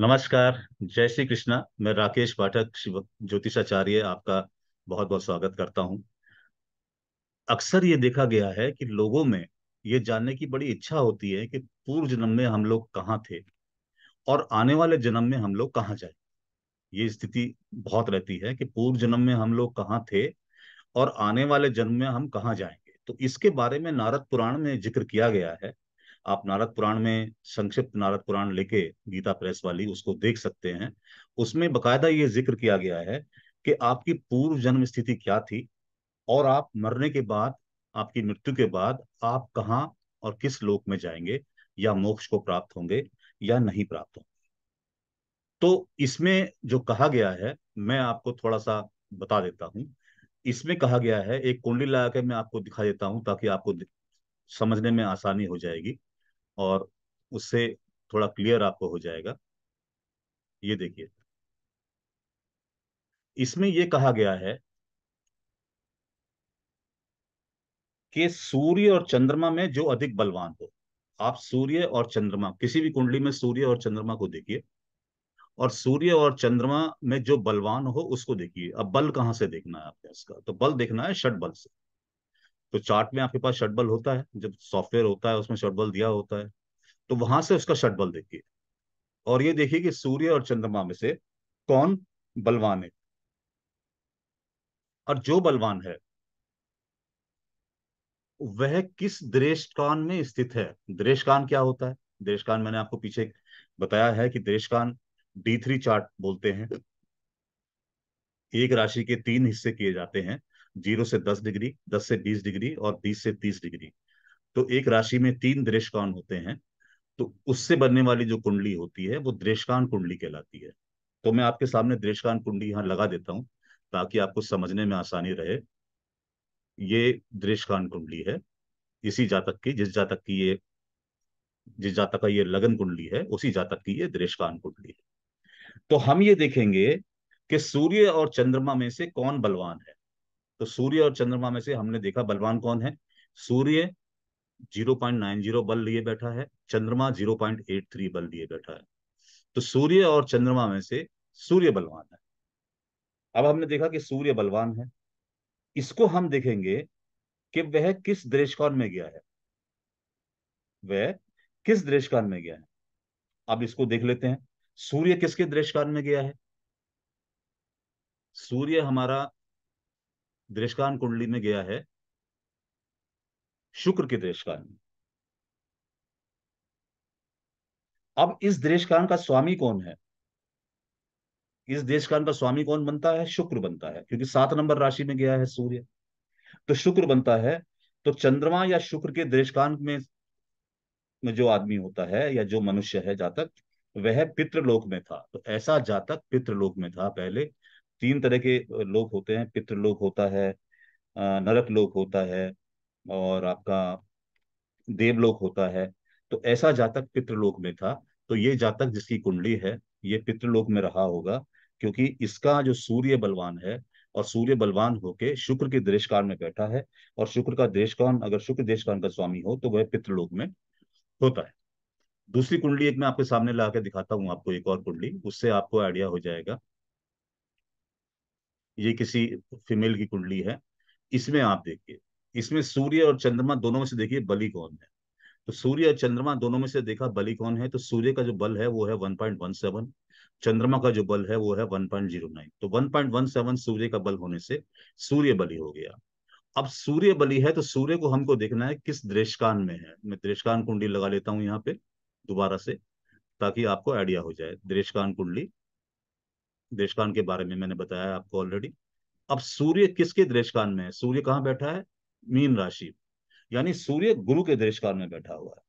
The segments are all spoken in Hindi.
नमस्कार जय श्री कृष्णा मैं राकेश पाठक शिव ज्योतिषाचार्य आपका बहुत बहुत स्वागत करता हूं अक्सर ये देखा गया है कि लोगों में ये जानने की बड़ी इच्छा होती है कि पूर्व जन्म में हम लोग कहाँ थे और आने वाले जन्म में हम लोग कहाँ जाए ये स्थिति बहुत रहती है कि पूर्व जन्म में हम लोग कहाँ थे और आने वाले जन्म में हम कहाँ जाएंगे तो इसके बारे में नारद पुराण में जिक्र किया गया है आप नारद पुराण में संक्षिप्त नारद पुराण लेके गीता प्रेस वाली उसको देख सकते हैं उसमें बकायदा ये जिक्र किया गया है कि आपकी पूर्व जन्म स्थिति क्या थी और आप मरने के बाद आपकी मृत्यु के बाद आप कहाँ और किस लोक में जाएंगे या मोक्ष को प्राप्त होंगे या नहीं प्राप्त होंगे तो इसमें जो कहा गया है मैं आपको थोड़ा सा बता देता हूँ इसमें कहा गया है एक कुंडली लगा के मैं आपको दिखा देता हूँ ताकि आपको समझने में आसानी हो जाएगी और उससे थोड़ा क्लियर आपको हो जाएगा ये देखिए इसमें ये कहा गया है कि सूर्य और चंद्रमा में जो अधिक बलवान हो आप सूर्य और चंद्रमा किसी भी कुंडली में सूर्य और चंद्रमा को देखिए और सूर्य और चंद्रमा में जो बलवान हो उसको देखिए अब बल कहां से देखना है आपने इसका तो बल देखना है षट बल से तो चार्ट में आपके पास शटबल होता है जब सॉफ्टवेयर होता है उसमें शटबल दिया होता है तो वहां से उसका शटबल देखिए और ये देखिए कि सूर्य और चंद्रमा में से कौन बलवान है और जो बलवान है वह किस दृष्टकान में स्थित है दृष्टकान क्या होता है दृष्टकान मैंने आपको पीछे बताया है कि दृष्टकान डी थ्री चार्ट बोलते हैं एक राशि के तीन हिस्से किए जाते हैं जीरो से दस डिग्री दस से बीस डिग्री और बीस से तीस डिग्री तो एक राशि में तीन दृष्कान होते हैं तो उससे बनने वाली जो कुंडली होती है वो दृष्कान कुंडली कहलाती है तो मैं आपके सामने दृष्कान कुंडली यहाँ लगा देता हूँ ताकि आपको समझने में आसानी रहे ये दृष्टान कुंडली है इसी जातक की जिस जातक की ये जिस जातक का ये लगन कुंडली है उसी जातक की ये दृष्कान कुंडली है तो हम ये देखेंगे कि सूर्य और चंद्रमा में से कौन बलवान है तो सूर्य और चंद्रमा में से हमने देखा बलवान कौन है सूर्य 0.90 बल लिए बैठा है चंद्रमा 0.83 बल लिए बैठा है तो सूर्य और चंद्रमा में से सूर्य बलवान है अब हमने देखा कि सूर्य बलवान है इसको हम देखेंगे कि वह किस दृष्टिकोण में गया है वह किस दृष्टिकोण में गया है अब इसको देख लेते हैं सूर्य किसके दृष्टिकोण में गया है सूर्य हमारा दृष्कान कुंडली में गया है शुक्र के दृष्कान में अब इस देशकान का स्वामी कौन है इस देशकान का स्वामी कौन बनता है शुक्र बनता है क्योंकि सात नंबर राशि में गया है सूर्य तो शुक्र बनता है तो चंद्रमा या शुक्र के देशकान में जो आदमी होता है या जो मनुष्य है जातक वह पितृलोक में था तो ऐसा जातक पितृलोक में था पहले तीन तरह के लोग होते हैं पितृलोक होता है नरक लोग होता है और आपका देवलोक होता है तो ऐसा जातक पितृलोक में था तो ये जातक जिसकी कुंडली है ये पितृलोक में रहा होगा क्योंकि इसका जो सूर्य बलवान है और सूर्य बलवान होके शुक्र के देश काल में बैठा है और शुक्र का देश कौन अगर शुक्र देश का स्वामी हो तो वह पितृलोक में होता है दूसरी कुंडली एक मैं आपके सामने ला के दिखाता हूँ आपको एक और कुंडली उससे आपको आइडिया हो जाएगा ये किसी फीमेल की कुंडली है इसमें आप देखिए इसमें सूर्य और चंद्रमा दोनों में से देखिए बलि कौन है तो सूर्य और चंद्रमा दोनों में से देखा बलि कौन है तो सूर्य का जो बल है वो है 1.17 चंद्रमा का जो बल है वो है 1.09 तो 1.17 सूर्य का बल होने से सूर्य बलि हो गया अब सूर्य बलि है तो सूर्य को हमको देखना है किस दृष्कान में है मैं दृष्कान कुंडली लगा लेता हूँ यहाँ पे दोबारा से ताकि आपको आइडिया हो जाए दृष्कान कुंडली देशकान के बारे में मैंने बताया आपको ऑलरेडी अब सूर्य किसके देशकान में है सूर्य कहाँ बैठा है मीन राशि यानी सूर्य गुरु के देशकान में बैठा हुआ है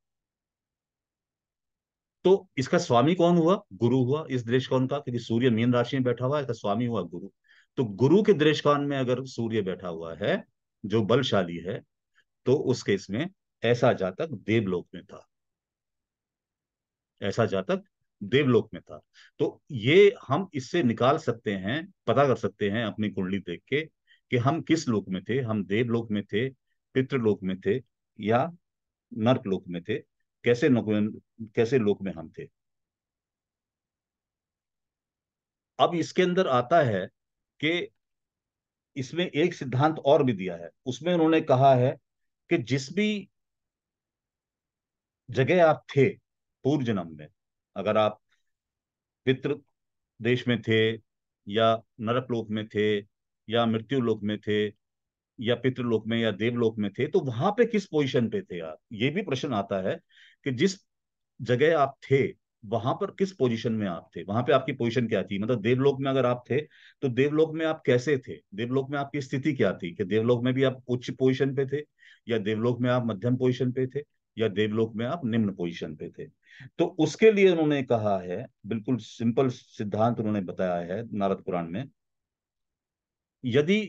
तो इसका स्वामी कौन हुआ गुरु हुआ इस देश कौन का क्योंकि सूर्य मीन राशि में बैठा हुआ है इसका स्वामी हुआ गुरु तो गुरु के देशकान में अगर सूर्य बैठा हुआ है जो बलशाली है तो उसके इसमें ऐसा जातक देवलोक में था ऐसा जातक देवलोक में था तो ये हम इससे निकाल सकते हैं पता कर सकते हैं अपनी कुंडली देख के कि हम किस लोक में थे हम देवलोक में थे पितृलोक में थे या नर्क लोक में थे कैसे कैसे लोक में हम थे अब इसके अंदर आता है कि इसमें एक सिद्धांत और भी दिया है उसमें उन्होंने कहा है कि जिस भी जगह आप थे पूर्व जन्म में अगर आप पितृ देश में थे या नरक लोक में थे या मृत्यु लोक में थे या पितृलोक में या देवलोक में थे तो वहां पे किस पोजीशन पे थे आप ये भी प्रश्न आता है कि जिस जगह आप थे वहां पर किस पोजीशन में आप थे वहां पे आपकी पोजीशन क्या थी मतलब देवलोक में अगर आप थे तो देवलोक में आप कैसे थे देवलोक में आपकी स्थिति क्या थी कि देवलोक में भी आप उच्च पोजीशन पे थे या देवलोक में आप मध्यम पोजीशन पे थे या देवलोक में आप निम्न पोजीशन पे थे तो उसके लिए उन्होंने कहा है बिल्कुल सिंपल सिद्धांत उन्होंने बताया है नारद पुराण में यदि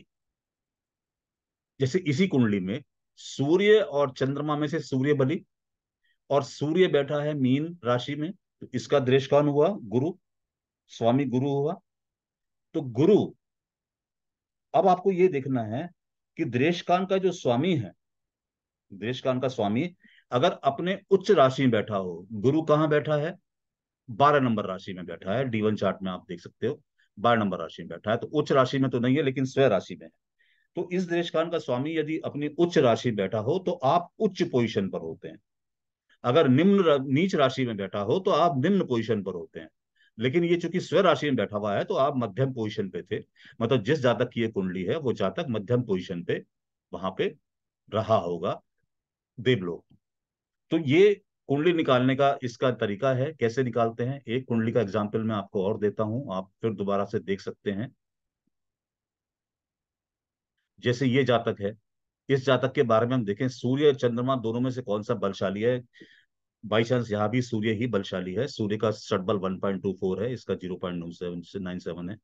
जैसे इसी कुंडली में सूर्य और चंद्रमा में से सूर्य बलि और सूर्य बैठा है मीन राशि में तो इसका दृश कौन हुआ गुरु स्वामी गुरु हुआ तो गुरु अब आपको ये देखना है कि द्रेशकान का जो स्वामी है द्रेशकान का स्वामी अगर अपने उच्च राशि में बैठा हो गुरु कहाँ बैठा है बारह नंबर राशि में बैठा है डीवन चार्ट में आप देख सकते हो बारह नंबर राशि में बैठा है तो उच्च राशि में तो नहीं है लेकिन स्व राशि में है तो इस देश खान का स्वामी यदि अपनी उच्च राशि में बैठा हो तो आप उच्च पोजिशन पर होते हैं अगर निम्न नीच राशि में बैठा हो तो आप निम्न पोजिशन पर होते हैं लेकिन ये चूंकि स्व राशि में बैठा हुआ है तो आप मध्यम पोजिशन पे थे मतलब जिस जातक की ये कुंडली है वो जातक मध्यम पोजिशन पे वहां पे रहा होगा देवलोक तो ये कुंडली निकालने का इसका तरीका है कैसे निकालते हैं एक कुंडली का एग्जाम्पल मैं आपको और देता हूं आप फिर दोबारा से देख सकते हैं जैसे ये जातक है इस जातक के बारे में हम देखें सूर्य और चंद्रमा दोनों में से कौन सा बलशाली है बाई चांस यहाँ भी सूर्य ही बलशाली है सूर्य का सटबल 1.24 है इसका 0.97 से 97 है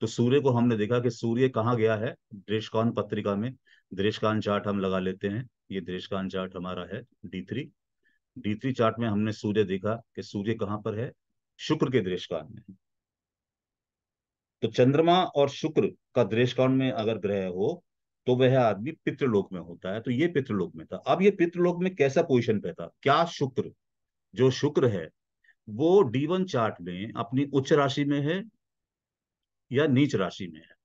तो सूर्य को हमने देखा कि सूर्य कहाँ गया है देशकान पत्रिका में देशकान चार्ट हम लगा लेते हैं ये देशकान चार्ट हमारा है D three D three chart में हमने सूर्य देखा कि सूर्य कहाँ पर है शुक्र के देशकान में तो चंद्रमा और शुक्र का देशकान में अगर ग्रह हो तो वह आदमी पितृलोक में होता है तो ये पितृलोक में था अब ये पितृलोक में कैसा पोजिशन पे था क्या शुक्र जो शुक्र है वो डी वन चार्ट में अपनी उच्च राशि में है या नीच राशि में है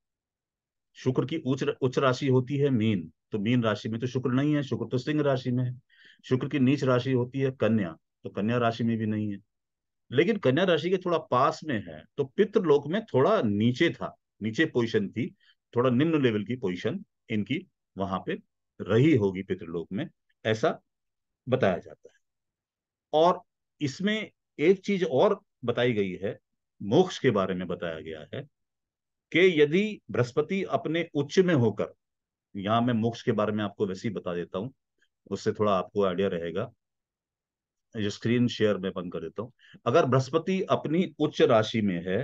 शुक्र की उच्च उच्च राशि होती है मीन तो मीन राशि में तो शुक्र नहीं है शुक्र तो सिंह राशि में है शुक्र की नीच राशि होती है कन्या तो कन्या राशि में भी नहीं है लेकिन कन्या राशि के थोड़ा पास में है तो पितृलोक में थोड़ा नीचे था नीचे पोजिशन थी थोड़ा निम्न लेवल की पोजिशन इनकी वहां पे रही होगी पितृलोक में ऐसा बताया जाता है और इसमें एक चीज और बताई गई है मोक्ष के बारे में बताया गया है कि यदि बृहस्पति अपने उच्च में होकर यहां मैं मोक्ष के बारे में आपको वैसे ही बता देता हूं उससे थोड़ा आपको आइडिया रहेगा जो स्क्रीन शेयर में बंद कर देता हूं अगर बृहस्पति अपनी उच्च राशि में है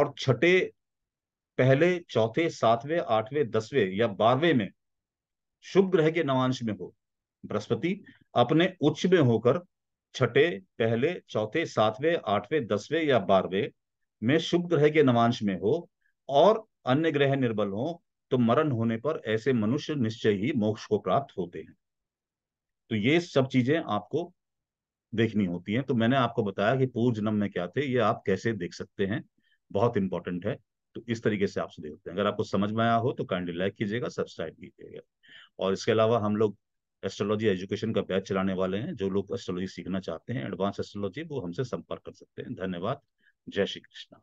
और छठे पहले चौथे सातवें आठवें दसवें या बारहवें में शुभ ग्रह के नवांश में हो बृहस्पति अपने उच्च में होकर छठे पहले चौथे सातवें आठवें दसवें या बारहवें में शुभ ग्रह के नवांश में हो और अन्य ग्रह निर्बल हो तो मरण होने पर ऐसे मनुष्य निश्चय ही मोक्ष को प्राप्त होते हैं तो ये सब चीजें आपको देखनी होती हैं तो मैंने आपको बताया कि पूर्व जन्म में क्या थे ये आप कैसे देख सकते हैं बहुत इंपॉर्टेंट है तो इस तरीके से आपसे देखते हैं अगर आपको समझ में आया हो तो काइंडली लाइक कीजिएगा सब्सक्राइब कीजिएगा और इसके अलावा हम लोग एस्ट्रोलॉजी एजुकेशन का बैच चलाने वाले हैं जो लोग एस्ट्रोलॉजी सीखना चाहते हैं एडवांस एस्ट्रोलॉजी वो हमसे संपर्क कर सकते हैं धन्यवाद जय श्री कृष्णा